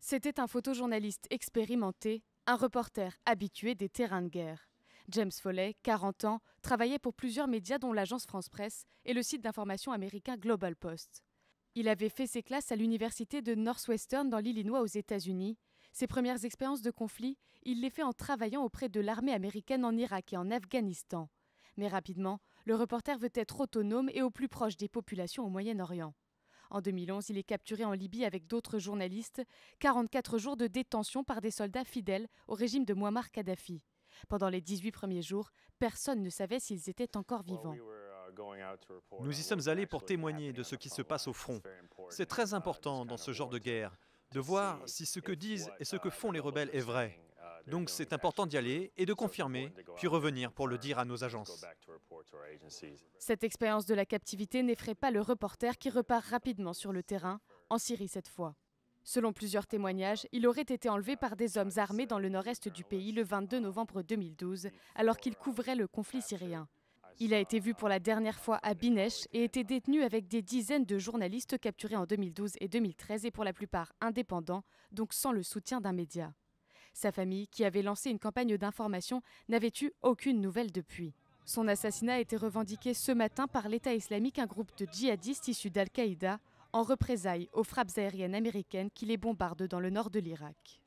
C'était un photojournaliste expérimenté, un reporter habitué des terrains de guerre. James Foley, 40 ans, travaillait pour plusieurs médias dont l'agence France Presse et le site d'information américain Global Post. Il avait fait ses classes à l'université de Northwestern dans l'Illinois aux États-Unis. Ses premières expériences de conflit, il les fait en travaillant auprès de l'armée américaine en Irak et en Afghanistan. Mais rapidement, le reporter veut être autonome et au plus proche des populations au Moyen-Orient. En 2011, il est capturé en Libye avec d'autres journalistes, 44 jours de détention par des soldats fidèles au régime de Muammar Kadhafi. Pendant les 18 premiers jours, personne ne savait s'ils étaient encore vivants. Uh, Nous y sommes allés pour témoigner de ce qui se passe au front. C'est très important uh, dans ce genre de guerre de voir si ce que disent et ce que uh, font les rebelles est vrai. Donc c'est important d'y aller et de confirmer, puis revenir pour le dire à nos agences. Cette expérience de la captivité n'effraie pas le reporter qui repart rapidement sur le terrain, en Syrie cette fois. Selon plusieurs témoignages, il aurait été enlevé par des hommes armés dans le nord-est du pays le 22 novembre 2012, alors qu'il couvrait le conflit syrien. Il a été vu pour la dernière fois à Binesh et était détenu avec des dizaines de journalistes capturés en 2012 et 2013 et pour la plupart indépendants, donc sans le soutien d'un média. Sa famille, qui avait lancé une campagne d'information, n'avait eu aucune nouvelle depuis. Son assassinat a été revendiqué ce matin par l'État islamique, un groupe de djihadistes issus d'Al-Qaïda, en représailles aux frappes aériennes américaines qui les bombardent dans le nord de l'Irak.